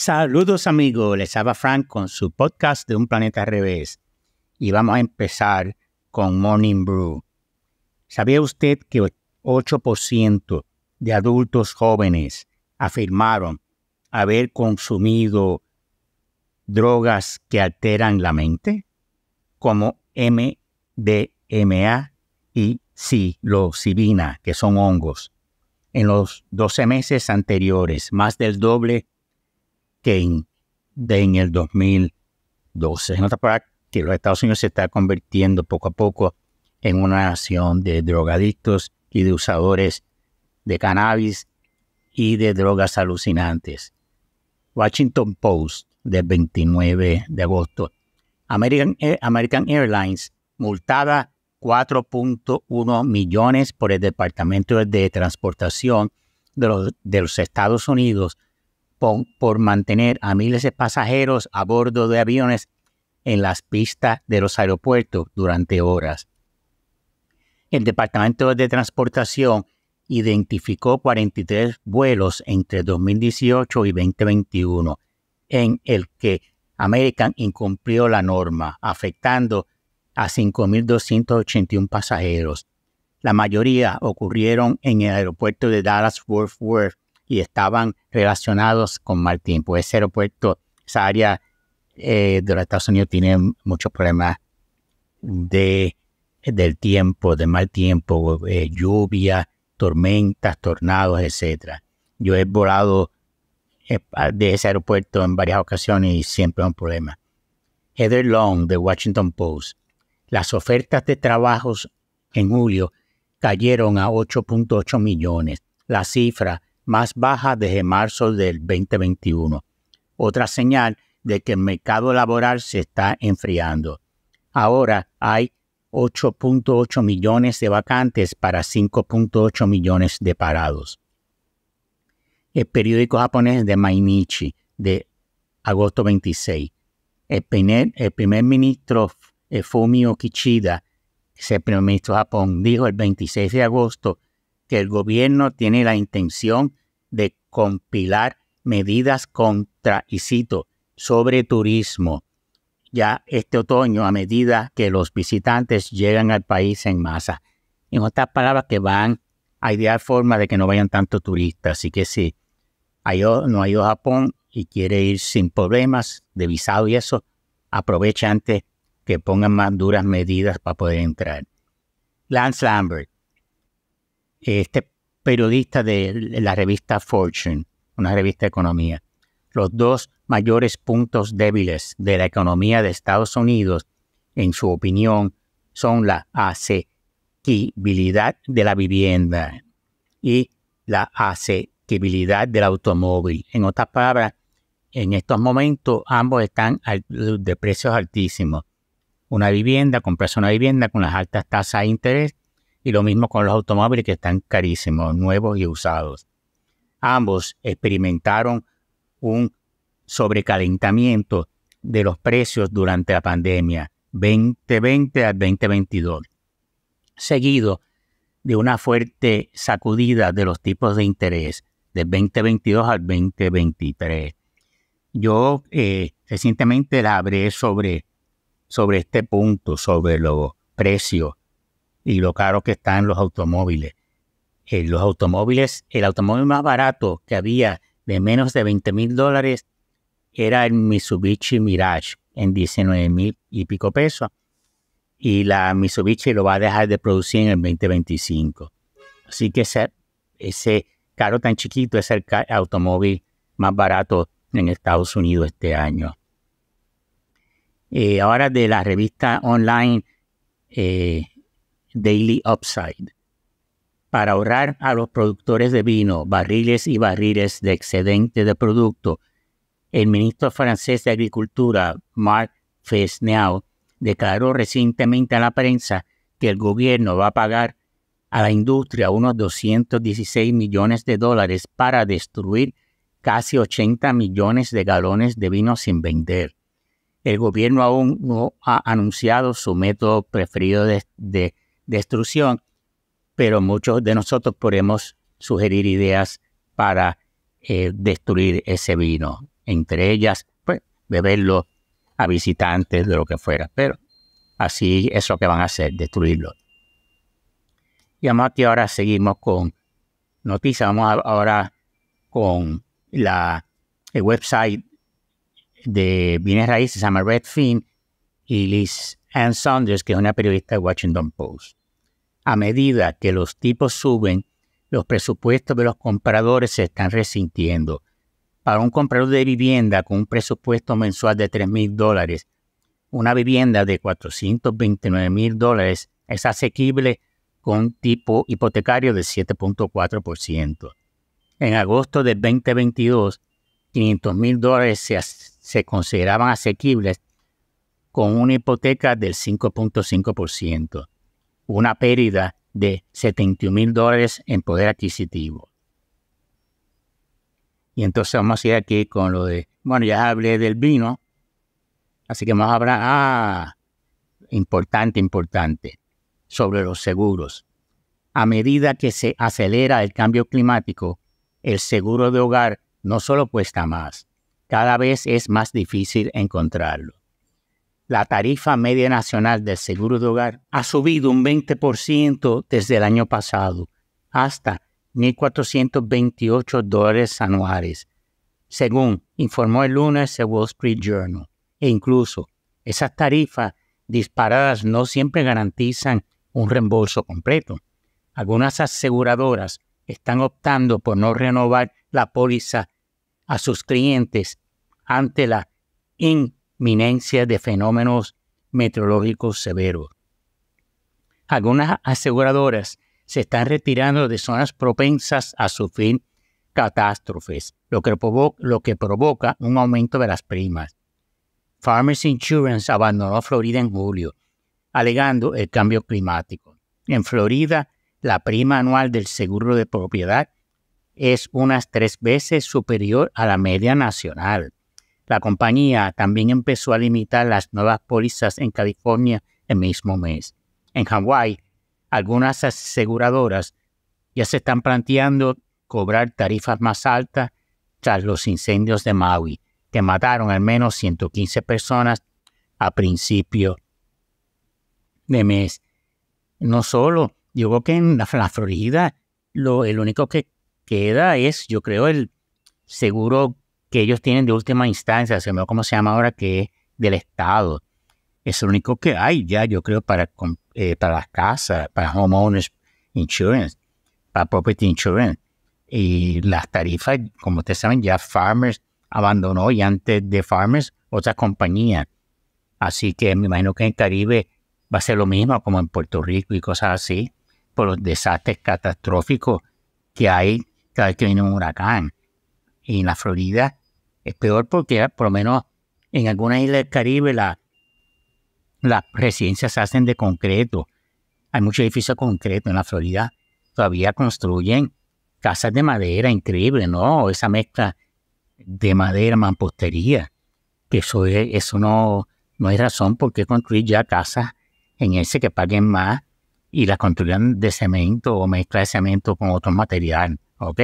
Saludos amigos, les habla Frank con su podcast de Un Planeta al Revés y vamos a empezar con Morning Brew. ¿Sabía usted que 8% de adultos jóvenes afirmaron haber consumido drogas que alteran la mente, como MDMA y psilocibina, que son hongos. En los 12 meses anteriores, más del doble que de en el 2012. En otra que los Estados Unidos se está convirtiendo poco a poco en una nación de drogadictos y de usadores de cannabis y de drogas alucinantes. Washington Post del 29 de agosto. American, Airlines multada 4.1 millones por el Departamento de Transportación de los Estados Unidos por, mantener a miles de pasajeros a bordo de aviones en las pistas de los aeropuertos durante horas. El Departamento de Transportación identificó 43 vuelos entre 2018 y 2021 en el que American incumplió la norma, afectando a 5.281 pasajeros. La mayoría ocurrieron en el aeropuerto de Dallas Fort Worth y estaban relacionados con mal tiempo. ese aeropuerto, esa área eh, de los Estados Unidos tiene muchos problemas de, del tiempo, de mal tiempo, eh, lluvia, tormentas, tornados, etc. Yo he volado eh, de ese aeropuerto en varias ocasiones y siempre hay un problema. Heather Long, de Washington Post. Las ofertas de trabajos en julio cayeron a 8.8 millones, la cifra más baja desde marzo del 2021. Otra señal de que el mercado laboral se está enfriando. Ahora hay 8.8 millones de vacantes para 5.8 millones de parados. El periódico japonés de Mainichi de agosto 26. El primer, ministro eh, Fumio Kishida, ese primer ministro de Japón, dijo el 26 de agosto que el gobierno tiene la intención de compilar medidas contra, y cito, sobre turismo, ya este otoño a medida que los visitantes llegan al país en masa. En otras palabras, que van a idear forma de que no vayan tantos turistas. Así que si no ha ido a Japón y quiere ir sin problemas de visado y eso, aprovecha antes que pongan más duras medidas para poder entrar. Lance Lambert, este periodista de la revista Fortune, una revista de economía. Los dos mayores puntos débiles de la economía de Estados Unidos, en su opinión, son la asequibilidad de la vivienda y la asequibilidad del automóvil. En otras palabras, en estos momentos ambos están de precios altísimos. Una vivienda, comprarse una vivienda con las altas tasas de interés y lo mismo con los automóviles que están carísimos, nuevos y usados. Ambos experimentaron un sobrecalentamiento de los precios durante la pandemia 2020 al 2022, seguido de una fuerte sacudida de los tipos de interés del 2022 al 2023. Yo eh, recientemente la hablé sobre, sobre este punto, sobre los precios y lo caro que están los automóviles. Eh, los automóviles, el automóvil más barato que había de menos de 20 mil dólares era el Mitsubishi Mirage en 19 mil y pico pesos. Y la Mitsubishi lo va a dejar de producir en el 2025. Así que ese, ese tan chiquito es el automóvil más barato en Estados Unidos este año. Eh, ahora de la revista online eh, Daily Upside para ahorrar a los productores de vino barriles y barriles de excedente de producto, el ministro francés de Agricultura, Marc Fesneau, declaró recientemente a la prensa que el gobierno va a pagar a la industria unos 216 millones de dólares para destruir casi 80 millones de galones de vino sin vender. El gobierno aún no ha anunciado su método preferido de, de destrucción, pero muchos de nosotros podemos sugerir ideas para eh, destruir ese vino, entre ellas, pues, beberlo a visitantes de lo que fuera, pero así es lo que van a hacer, destruirlo. Y aquí ahora seguimos con noticias, vamos ahora con la, el website de bienes raíces, se llama Redfin, y Liz Ann Saunders, que es una periodista de Washington Post a medida que los tipos suben, los presupuestos de los compradores se están resintiendo. Para un comprador de vivienda con un presupuesto mensual de $3,000, mil dólares, una vivienda de $429,000 mil dólares es asequible con un tipo hipotecario de 7.4%. En agosto de 2022, $500,000 mil dólares se, se consideraban asequibles con una hipoteca del 5.5% una pérdida de 71 mil dólares en poder adquisitivo. Y entonces vamos a ir aquí con lo de, bueno, ya hablé del vino, así que vamos a hablar, ah, importante, importante, sobre los seguros. A medida que se acelera el cambio climático, el seguro de hogar no solo cuesta más, cada vez es más difícil encontrarlo la tarifa media nacional del seguro de hogar ha subido un 20% desde el año pasado, hasta 1.428 dólares anuales, según informó el lunes el Wall Street Journal. E incluso esas tarifas disparadas no siempre garantizan un reembolso completo. Algunas aseguradoras están optando por no renovar la póliza a sus clientes ante la de fenómenos meteorológicos severos. Algunas aseguradoras se están retirando de zonas propensas a sufrir catástrofes, lo que, lo que provoca un aumento de las primas. Farmers Insurance abandonó Florida en julio, alegando el cambio climático. En Florida, la prima anual del seguro de propiedad es unas tres veces superior a la media nacional. La compañía también empezó a limitar las nuevas pólizas en California el mismo mes. En Hawái, algunas aseguradoras ya se están planteando cobrar tarifas más altas tras los incendios de Maui, que mataron al menos 115 personas a principio de mes. No solo, digo que en la, la Florida lo el único que queda es, yo creo, el seguro que ellos tienen de última instancia, se me cómo se llama ahora, que es del Estado. Es lo único que hay ya, yo creo, para, eh, para las casas, para homeowners insurance, para property insurance. Y las tarifas, como ustedes saben, ya Farmers abandonó y antes de Farmers, otra compañía, Así que me imagino que en Caribe va a ser lo mismo como en Puerto Rico y cosas así, por los desastres catastróficos que hay cada vez que viene un huracán. Y en la Florida es peor porque ah, por lo menos en algunas islas del Caribe la, las residencias se hacen de concreto. Hay muchos edificios concretos en la Florida. Todavía construyen casas de madera, increíble, ¿no? Esa mezcla de madera, mampostería. Que eso, eso no, no hay razón por qué construir ya casas en ese que paguen más y las construyan de cemento o mezcla de cemento con otro material, ¿Ok?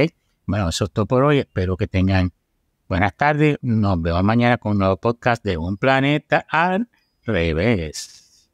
Bueno, eso es todo por hoy. Espero que tengan Buenas tardes, nos vemos mañana con un nuevo podcast de Un Planeta al Revés.